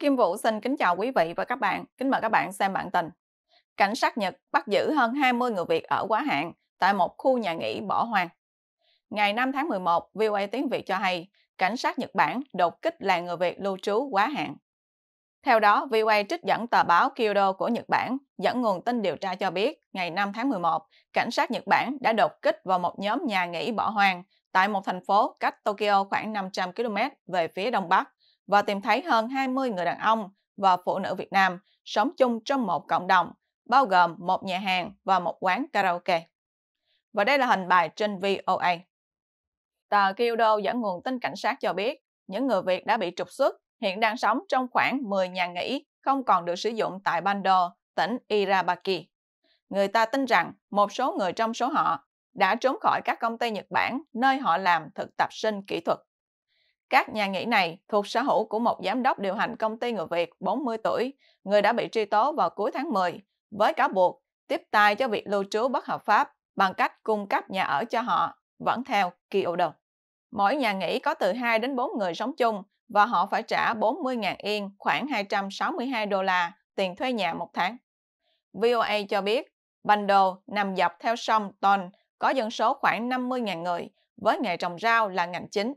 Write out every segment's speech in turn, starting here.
Kim Vũ xin kính chào quý vị và các bạn. Kính mời các bạn xem bản tin. Cảnh sát Nhật bắt giữ hơn 20 người Việt ở quá hạn tại một khu nhà nghỉ bỏ hoang. Ngày 5 tháng 11, VOA tiếng Việt cho hay, cảnh sát Nhật Bản đột kích làng người Việt lưu trú quá hạn. Theo đó, VOA trích dẫn tờ báo Kyodo của Nhật Bản, dẫn nguồn tin điều tra cho biết, ngày 5 tháng 11, cảnh sát Nhật Bản đã đột kích vào một nhóm nhà nghỉ bỏ hoang tại một thành phố cách Tokyo khoảng 500 km về phía đông bắc, và tìm thấy hơn 20 người đàn ông và phụ nữ Việt Nam sống chung trong một cộng đồng, bao gồm một nhà hàng và một quán karaoke. Và đây là hình bài trên VOA. Tờ Kyodo dẫn nguồn tin cảnh sát cho biết, những người Việt đã bị trục xuất hiện đang sống trong khoảng 10 nhà nghỉ không còn được sử dụng tại Bando, tỉnh Irabaki. Người ta tin rằng một số người trong số họ đã trốn khỏi các công ty Nhật Bản nơi họ làm thực tập sinh kỹ thuật. Các nhà nghỉ này thuộc sở hữu của một giám đốc điều hành công ty người Việt 40 tuổi, người đã bị truy tố vào cuối tháng 10 với cáo buộc tiếp tay cho việc lưu trú bất hợp pháp bằng cách cung cấp nhà ở cho họ, vẫn theo Kyoto. Mỗi nhà nghỉ có từ 2 đến 4 người sống chung và họ phải trả 40.000 yên, khoảng 262 đô la tiền thuê nhà một tháng. VOA cho biết, Bando nằm dọc theo sông Ton có dân số khoảng 50.000 người, với nghề trồng rau là ngành chính.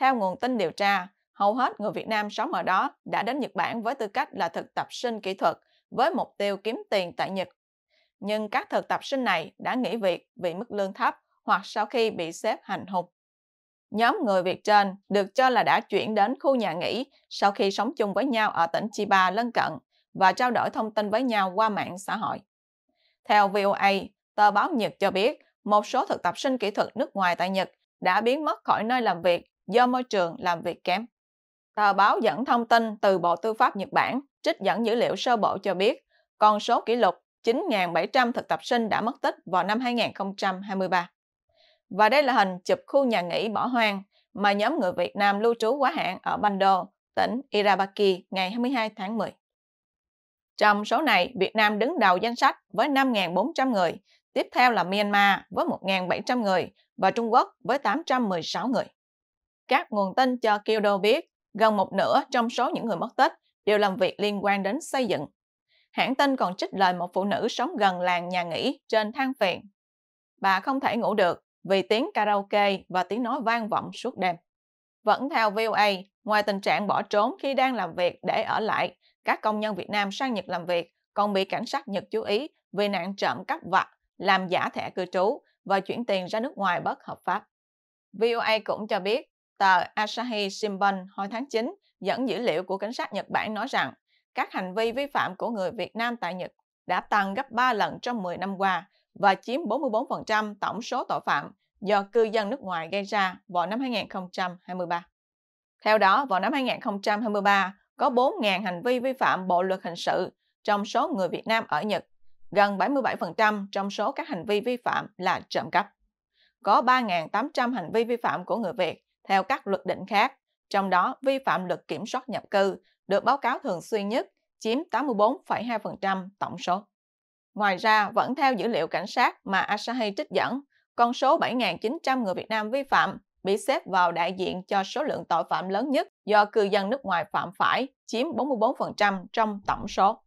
Theo nguồn tin điều tra, hầu hết người Việt Nam sống ở đó đã đến Nhật Bản với tư cách là thực tập sinh kỹ thuật với mục tiêu kiếm tiền tại Nhật. Nhưng các thực tập sinh này đã nghỉ việc vì mức lương thấp hoặc sau khi bị xếp hành hung. Nhóm người Việt trên được cho là đã chuyển đến khu nhà nghỉ sau khi sống chung với nhau ở tỉnh Chiba lân cận và trao đổi thông tin với nhau qua mạng xã hội. Theo VOA, tờ báo Nhật cho biết một số thực tập sinh kỹ thuật nước ngoài tại Nhật đã biến mất khỏi nơi làm việc do môi trường làm việc kém. Tờ báo dẫn thông tin từ Bộ Tư pháp Nhật Bản trích dẫn dữ liệu sơ bộ cho biết con số kỷ lục 9.700 thực tập sinh đã mất tích vào năm 2023. Và đây là hình chụp khu nhà nghỉ bỏ hoang mà nhóm người Việt Nam lưu trú quá hạn ở Bando, tỉnh Irabaki ngày 22 tháng 10. Trong số này, Việt Nam đứng đầu danh sách với 5.400 người, tiếp theo là Myanmar với 1.700 người và Trung Quốc với 816 người. Các nguồn tin cho Kyodo biết, gần một nửa trong số những người mất tích đều làm việc liên quan đến xây dựng. Hãng tin còn trích lời một phụ nữ sống gần làng nhà nghỉ trên thang phiền. Bà không thể ngủ được vì tiếng karaoke và tiếng nói vang vọng suốt đêm. Vẫn theo VOA, ngoài tình trạng bỏ trốn khi đang làm việc để ở lại, các công nhân Việt Nam sang Nhật làm việc còn bị cảnh sát Nhật chú ý vì nạn trộm cắp vặt, làm giả thẻ cư trú và chuyển tiền ra nước ngoài bất hợp pháp. VOA cũng cho biết Tờ Asahi Shimbun hồi tháng 9 dẫn dữ liệu của cảnh sát Nhật Bản nói rằng các hành vi vi phạm của người Việt Nam tại Nhật đã tăng gấp 3 lần trong 10 năm qua và chiếm 44% tổng số tội phạm do cư dân nước ngoài gây ra vào năm 2023. Theo đó, vào năm 2023, có 4.000 hành vi vi phạm bộ luật hình sự trong số người Việt Nam ở Nhật, gần 77% trong số các hành vi vi phạm là trộm cắp. Có 3.800 hành vi vi phạm của người Việt theo các luật định khác, trong đó vi phạm luật kiểm soát nhập cư được báo cáo thường xuyên nhất, chiếm 84,2% tổng số. Ngoài ra, vẫn theo dữ liệu cảnh sát mà Asahi trích dẫn, con số 7.900 người Việt Nam vi phạm bị xếp vào đại diện cho số lượng tội phạm lớn nhất do cư dân nước ngoài phạm phải, chiếm 44% trong tổng số.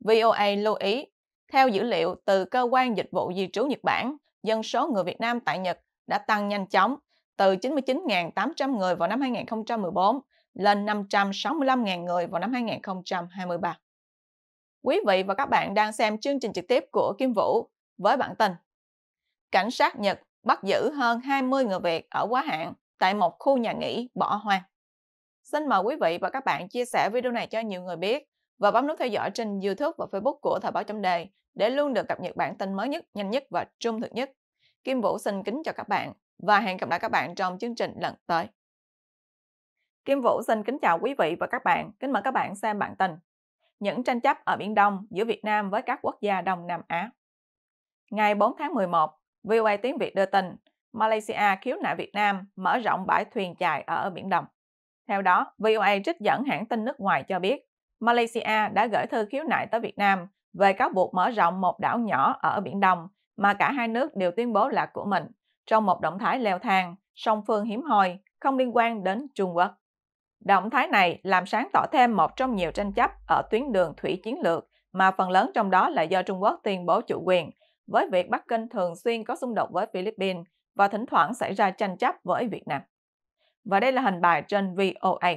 VOA lưu ý, theo dữ liệu từ Cơ quan Dịch vụ Di trú Nhật Bản, dân số người Việt Nam tại Nhật đã tăng nhanh chóng từ 99.800 người vào năm 2014 lên 565.000 người vào năm 2023. Quý vị và các bạn đang xem chương trình trực tiếp của Kim Vũ với bản tin Cảnh sát Nhật bắt giữ hơn 20 người Việt ở quá hạn tại một khu nhà nghỉ bỏ hoang. Xin mời quý vị và các bạn chia sẻ video này cho nhiều người biết và bấm nút theo dõi trên YouTube và Facebook của Thời báo chấm đề để luôn được cập nhật bản tin mới nhất, nhanh nhất và trung thực nhất. Kim Vũ xin kính chào các bạn và hẹn gặp lại các bạn trong chương trình lần tới. Kim Vũ xin kính chào quý vị và các bạn, kính mời các bạn xem bản tin. Những tranh chấp ở Biển Đông giữa Việt Nam với các quốc gia Đông Nam Á. Ngày 4 tháng 11, VOA tiếng Việt đưa tin Malaysia khiếu nại Việt Nam mở rộng bãi thuyền chài ở Biển Đông. Theo đó, VOA trích dẫn hãng tin nước ngoài cho biết, Malaysia đã gửi thư khiếu nại tới Việt Nam về cáo buộc mở rộng một đảo nhỏ ở Biển Đông mà cả hai nước đều tuyên bố là của mình trong một động thái leo thang, song phương hiếm hoi, không liên quan đến Trung Quốc. Động thái này làm sáng tỏ thêm một trong nhiều tranh chấp ở tuyến đường thủy chiến lược mà phần lớn trong đó là do Trung Quốc tuyên bố chủ quyền, với việc Bắc Kinh thường xuyên có xung đột với Philippines và thỉnh thoảng xảy ra tranh chấp với Việt Nam. Và đây là hình bài trên VOA.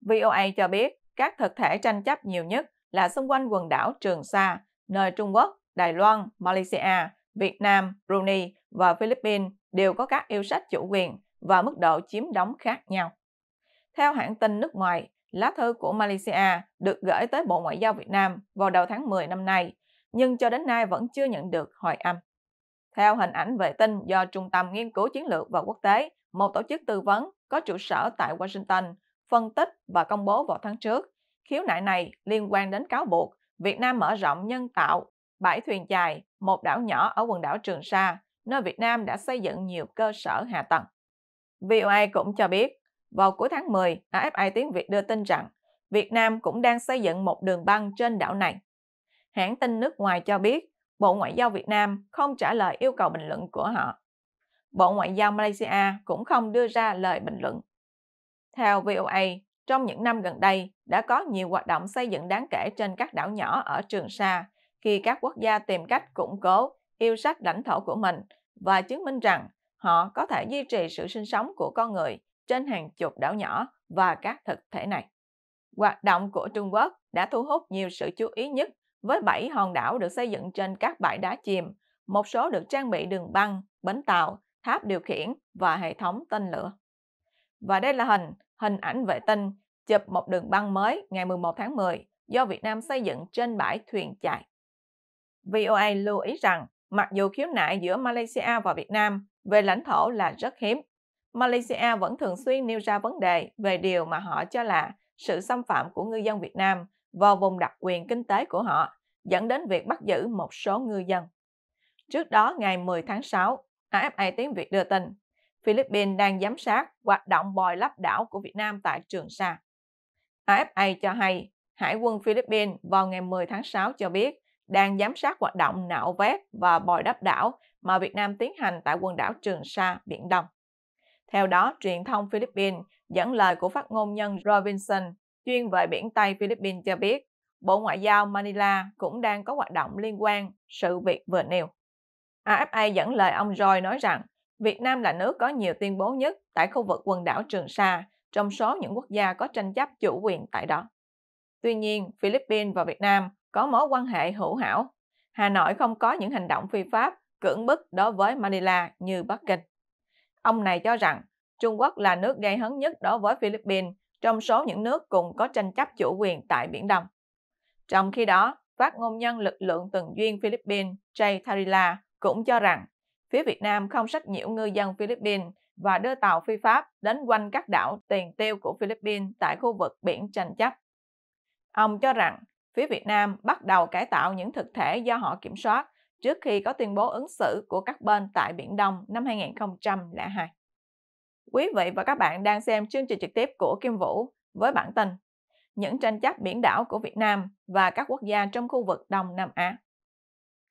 VOA cho biết các thực thể tranh chấp nhiều nhất là xung quanh quần đảo Trường Sa, nơi Trung Quốc, Đài Loan, Malaysia Việt Nam, Brunei và Philippines đều có các yêu sách chủ quyền và mức độ chiếm đóng khác nhau. Theo hãng tin nước ngoài, lá thư của Malaysia được gửi tới Bộ Ngoại giao Việt Nam vào đầu tháng 10 năm nay, nhưng cho đến nay vẫn chưa nhận được hồi âm. Theo hình ảnh vệ tinh do Trung tâm Nghiên cứu Chiến lược và Quốc tế, một tổ chức tư vấn có trụ sở tại Washington, phân tích và công bố vào tháng trước, khiếu nại này liên quan đến cáo buộc Việt Nam mở rộng nhân tạo, bãi thuyền chài một đảo nhỏ ở quần đảo Trường Sa, nơi Việt Nam đã xây dựng nhiều cơ sở hạ tầng. VOA cũng cho biết, vào cuối tháng 10, AFI tiếng Việt đưa tin rằng Việt Nam cũng đang xây dựng một đường băng trên đảo này. Hãng tin nước ngoài cho biết, Bộ Ngoại giao Việt Nam không trả lời yêu cầu bình luận của họ. Bộ Ngoại giao Malaysia cũng không đưa ra lời bình luận. Theo VOA, trong những năm gần đây đã có nhiều hoạt động xây dựng đáng kể trên các đảo nhỏ ở Trường Sa khi các quốc gia tìm cách củng cố yêu sách lãnh thổ của mình và chứng minh rằng họ có thể duy trì sự sinh sống của con người trên hàng chục đảo nhỏ và các thực thể này. Hoạt động của Trung Quốc đã thu hút nhiều sự chú ý nhất với 7 hòn đảo được xây dựng trên các bãi đá chìm, một số được trang bị đường băng, bến tàu, tháp điều khiển và hệ thống tên lửa. Và đây là hình, hình ảnh vệ tinh chụp một đường băng mới ngày 11 tháng 10 do Việt Nam xây dựng trên bãi thuyền chạy. VOA lưu ý rằng mặc dù khiếu nại giữa Malaysia và Việt Nam về lãnh thổ là rất hiếm, Malaysia vẫn thường xuyên nêu ra vấn đề về điều mà họ cho là sự xâm phạm của ngư dân Việt Nam vào vùng đặc quyền kinh tế của họ, dẫn đến việc bắt giữ một số ngư dân. Trước đó ngày 10 tháng 6, AFA tiếng Việt đưa tin, Philippines đang giám sát hoạt động bồi lấp đảo của Việt Nam tại Trường Sa. AFA cho hay, Hải quân Philippines vào ngày 10 tháng 6 cho biết đang giám sát hoạt động nạo vét và bồi đắp đảo mà Việt Nam tiến hành tại quần đảo Trường Sa, Biển Đông. Theo đó, truyền thông Philippines dẫn lời của phát ngôn nhân Robinson chuyên về biển Tây Philippines cho biết, Bộ Ngoại giao Manila cũng đang có hoạt động liên quan sự việc vừa nêu. AFA dẫn lời ông Roy nói rằng, Việt Nam là nước có nhiều tuyên bố nhất tại khu vực quần đảo Trường Sa trong số những quốc gia có tranh chấp chủ quyền tại đó. Tuy nhiên, Philippines và Việt Nam có mối quan hệ hữu hảo. Hà Nội không có những hành động phi pháp, cưỡng bức đối với Manila như Bắc Kinh. Ông này cho rằng Trung Quốc là nước gây hấn nhất đối với Philippines trong số những nước cùng có tranh chấp chủ quyền tại Biển Đông. Trong khi đó, phát ngôn nhân lực lượng từng duyên Philippines Jay Tarila cũng cho rằng phía Việt Nam không sách nhiễu ngư dân Philippines và đưa tàu phi pháp đến quanh các đảo tiền tiêu của Philippines tại khu vực biển tranh chấp. Ông cho rằng phía Việt Nam bắt đầu cải tạo những thực thể do họ kiểm soát trước khi có tuyên bố ứng xử của các bên tại Biển Đông năm 2002. Quý vị và các bạn đang xem chương trình trực tiếp của Kim Vũ với bản tin Những tranh chấp biển đảo của Việt Nam và các quốc gia trong khu vực Đông Nam Á.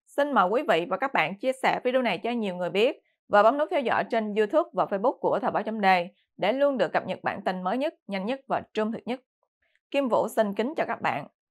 Xin mời quý vị và các bạn chia sẻ video này cho nhiều người biết và bấm nút theo dõi trên YouTube và Facebook của Thời báo chấm đề để luôn được cập nhật bản tin mới nhất, nhanh nhất và trung thực nhất. Kim Vũ xin kính chào các bạn